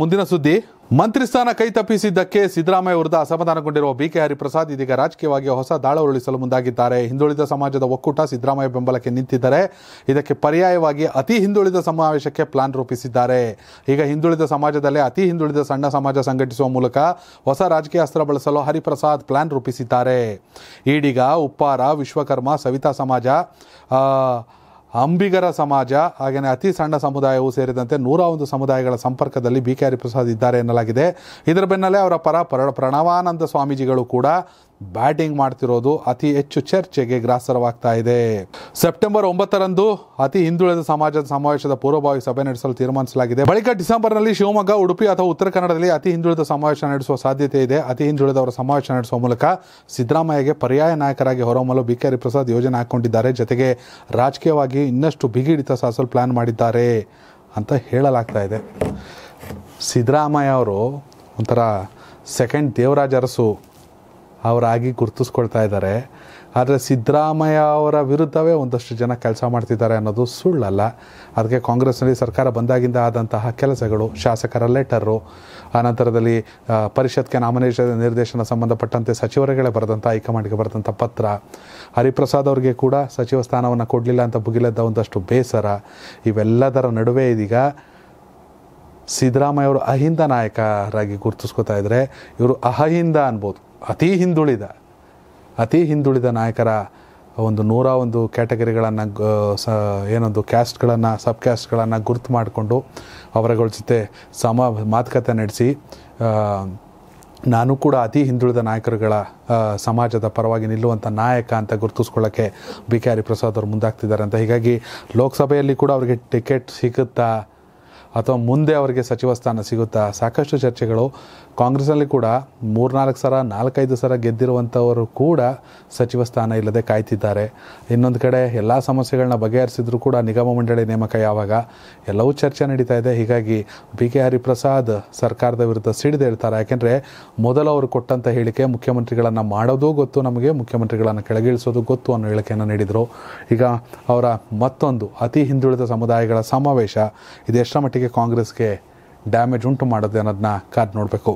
ಮುಂದಿನ ಸುದ್ದಿ ಮಂತ್ರಿ ಸ್ಥಾನ ಕೈ ತಪ್ಪಿಸಿದ್ದಕ್ಕೆ ಸಿದ್ದರಾಮಯ್ಯ ವಿರುದ್ಧ ಅಸಮಾಧಾನಗೊಂಡಿರುವ ಬಿಕೆ ಹರಿಪ್ರಸಾದ್ ಇದೀಗ ರಾಜಕೀಯವಾಗಿ ಹೊಸ ದಾಳ ಉರುಳಿಸಲು ಮುಂದಾಗಿದ್ದಾರೆ ಹಿಂದುಳಿದ ಸಮಾಜದ ಒಕ್ಕೂಟ ಸಿದ್ದರಾಮಯ್ಯ ಬೆಂಬಲಕ್ಕೆ ನಿಂತಿದ್ದಾರೆ ಇದಕ್ಕೆ ಪರ್ಯಾಯವಾಗಿ ಅತಿ ಹಿಂದುಳಿದ ಸಮಾವೇಶಕ್ಕೆ ಪ್ಲಾನ್ ರೂಪಿಸಿದ್ದಾರೆ ಈಗ ಹಿಂದುಳಿದ ಸಮಾಜದಲ್ಲೇ ಅತಿ ಹಿಂದುಳಿದ ಸಣ್ಣ ಸಮಾಜ ಸಂಘಟಿಸುವ ಮೂಲಕ ಹೊಸ ರಾಜಕೀಯ ಅಸ್ತ್ರ ಬಳಸಲು ಹರಿಪ್ರಸಾದ್ ಪ್ಲಾನ್ ರೂಪಿಸಿದ್ದಾರೆ ಈಡಿಗ ಉಪ್ಪಾರ ವಿಶ್ವಕರ್ಮ ಸವಿತಾ ಸಮಾಜ ಅಂಬಿಗರ ಸಮಾಜ ಹಾಗೆಯೇ ಅತಿ ಸಣ್ಣ ಸಮುದಾಯವು ಸೇರಿದಂತೆ ನೂರ ಒಂದು ಸಮುದಾಯಗಳ ಸಂಪರ್ಕದಲ್ಲಿ ಬಿ ಕೆ ಹರಿಪ್ರಸಾದ್ ಇದ್ದಾರೆ ಎನ್ನಲಾಗಿದೆ ಇದರ ಬೆನ್ನಲ್ಲೇ ಅವರ ಪರ ಪ್ರಣವಾನಂದ ಸ್ವಾಮೀಜಿಗಳು ಕೂಡ ಬ್ಯಾಟಿಂಗ್ ಮಾಡ್ತಿರೋದು ಅತಿ ಹೆಚ್ಚು ಚರ್ಚೆಗೆ ಗ್ರಾಸರವಾಗ್ತಾ ಇದೆ ಸೆಪ್ಟೆಂಬರ್ ಒಂಬತ್ತರಂದು ಅತಿ ಹಿಂದುಳಿದ ಸಮಾಜದ ಸಮಾವೇಶದ ಪೂರ್ವಭಾವಿ ಸಭೆ ನಡೆಸಲು ತೀರ್ಮಾನಿಸಲಾಗಿದೆ ಬಳಿಕ ಡಿಸೆಂಬರ್ನಲ್ಲಿ ಶಿವಮೊಗ್ಗ ಉಡುಪಿ ಅಥವಾ ಉತ್ತರ ಕನ್ನಡದಲ್ಲಿ ಅತಿ ಹಿಂದುಳಿದ ಸಮಾವೇಶ ನಡೆಸುವ ಸಾಧ್ಯತೆ ಇದೆ ಅತಿ ಹಿಂದುಳಿದವರ ಸಮಾವೇಶ ನಡೆಸುವ ಮೂಲಕ ಸಿದ್ದರಾಮಯ್ಯಗೆ ಪರ್ಯಾಯ ನಾಯಕರಾಗಿ ಹೊರಹೊಮ್ಮಲು ಕೆ ಪ್ರಸಾದ್ ಯೋಜನೆ ಹಾಕೊಂಡಿದ್ದಾರೆ ಜೊತೆಗೆ ರಾಜಕೀಯವಾಗಿ ಇನ್ನಷ್ಟು ಬಿಗಿಡಿತ ಸಾಧಿಸಲು ಪ್ಲಾನ್ ಮಾಡಿದ್ದಾರೆ ಅಂತ ಹೇಳಲಾಗ್ತಾ ಇದೆ ಸಿದ್ದರಾಮಯ್ಯ ಅವರು ಒಂಥರ ಸೆಕೆಂಡ್ ದೇವರಾಜ ಅರಸು ಅವರಾಗಿ ಗುರುತಿಸ್ಕೊಳ್ತಾ ಇದ್ದಾರೆ ಆದರೆ ಸಿದ್ದರಾಮಯ್ಯ ಅವರ ವಿರುದ್ಧವೇ ಒಂದಷ್ಟು ಜನ ಕೆಲಸ ಮಾಡ್ತಿದ್ದಾರೆ ಅನ್ನೋದು ಸುಳ್ಳಲ್ಲ ಅದಕ್ಕೆ ಕಾಂಗ್ರೆಸ್ನಲ್ಲಿ ಸರ್ಕಾರ ಬಂದಾಗಿಂದ ಆದಂತಹ ಕೆಲಸಗಳು ಶಾಸಕರ ಲೆಟರು ಆನಂತರದಲ್ಲಿ ಪರಿಷತ್ಗೆ ನಾಮಿನೇಷನ್ ನಿರ್ದೇಶನ ಸಂಬಂಧಪಟ್ಟಂತೆ ಸಚಿವರುಗಳೇ ಬರೆದಂಥ ಹೈಕಮಾಂಡ್ಗೆ ಬರೆದಂಥ ಪತ್ರ ಹರಿಪ್ರಸಾದ್ ಅವರಿಗೆ ಕೂಡ ಸಚಿವ ಸ್ಥಾನವನ್ನು ಕೊಡಲಿಲ್ಲ ಅಂತ ಭುಗಿಲೆದ್ದ ಒಂದಷ್ಟು ಬೇಸರ ಇವೆಲ್ಲದರ ನಡುವೆ ಇದೀಗ ಸಿದ್ದರಾಮಯ್ಯ ಅವರು ಅಹಿಂದ ನಾಯಕರಾಗಿ ಗುರ್ತಿಸ್ಕೋತಾ ಇದ್ದಾರೆ ಇವರು ಅಹಿಂದ ಅನ್ಬೋದು ಅತಿ ಹಿಂದುಳಿದ ಅತಿ ಹಿಂದುಳಿದ ನಾಯಕರ ಒಂದು ನೂರ ಒಂದು ಕ್ಯಾಟಗರಿಗಳನ್ನು ಸ ಏನೊಂದು ಕ್ಯಾಸ್ಟ್ಗಳನ್ನು ಸಬ್ ಕ್ಯಾಸ್ಟ್ಗಳನ್ನು ಗುರ್ತು ಮಾಡಿಕೊಂಡು ಅವರಗಳ ಜೊತೆ ಸಮ ಮಾತುಕತೆ ನಡೆಸಿ ನಾನು ಕೂಡ ಅತಿ ಹಿಂದುಳಿದ ನಾಯಕರುಗಳ ಸಮಾಜದ ಪರವಾಗಿ ನಿಲ್ಲುವಂಥ ನಾಯಕ ಅಂತ ಗುರುತಿಸ್ಕೊಳ್ಳೋಕ್ಕೆ ಬಿ ಕೆ ಹರಿಪ್ರಸಾದ್ ಅವರು ಮುಂದಾಗ್ತಿದ್ದಾರೆ ಅಂತ ಹೀಗಾಗಿ ಲೋಕಸಭೆಯಲ್ಲಿ ಕೂಡ ಅವರಿಗೆ ಟಿಕೆಟ್ ಸಿಗುತ್ತಾ ಅಥವಾ ಮುಂದೆ ಅವರಿಗೆ ಸಚಿವ ಸ್ಥಾನ ಸಿಗುತ್ತಾ ಸಾಕಷ್ಟು ಚರ್ಚೆಗಳು ಕಾಂಗ್ರೆಸ್ನಲ್ಲಿ ಕೂಡ ಮೂರ್ನಾಲ್ಕು ಸಲ ನಾಲ್ಕೈದು ಸಲ ಗೆದ್ದಿರುವಂಥವರು ಕೂಡ ಸಚಿವ ಸ್ಥಾನ ಇಲ್ಲದೆ ಕಾಯ್ತಿದ್ದಾರೆ ಇನ್ನೊಂದು ಕಡೆ ಎಲ್ಲ ಸಮಸ್ಯೆಗಳನ್ನ ಬಗೆಹರಿಸಿದ್ರು ಕೂಡ ನಿಗಮ ಮಂಡಳಿ ನೇಮಕ ಯಾವಾಗ ಎಲ್ಲವೂ ಚರ್ಚೆ ನಡೀತಾ ಇದೆ ಹೀಗಾಗಿ ಬಿ ಕೆ ಹರಿಪ್ರಸಾದ್ ಸರ್ಕಾರದ ವಿರುದ್ಧ ಸಿಡಿದೇಳ್ತಾರೆ ಯಾಕೆಂದರೆ ಮೊದಲು ಅವರು ಕೊಟ್ಟಂಥ ಹೇಳಿಕೆ ಮುಖ್ಯಮಂತ್ರಿಗಳನ್ನು ಮಾಡೋದು ಗೊತ್ತು ನಮಗೆ ಮುಖ್ಯಮಂತ್ರಿಗಳನ್ನು ಕೆಳಗಿಳಿಸೋದು ಗೊತ್ತು ಅನ್ನೋ ಹೇಳಿಕೆಯನ್ನು ನೀಡಿದರು ಈಗ ಅವರ ಮತ್ತೊಂದು ಅತಿ ಹಿಂದುಳಿದ ಸಮುದಾಯಗಳ ಸಮಾವೇಶ ಇದೆಷ್ಟರ ಮಟ್ಟಿಗೆ ಕಾಂಗ್ರೆಸ್ಗೆ ಡ್ಯಾಮೇಜ್ ಉಂಟು ಮಾಡುತ್ತೆ ಅನ್ನೋದನ್ನ ಕಾದು ನೋಡಬೇಕು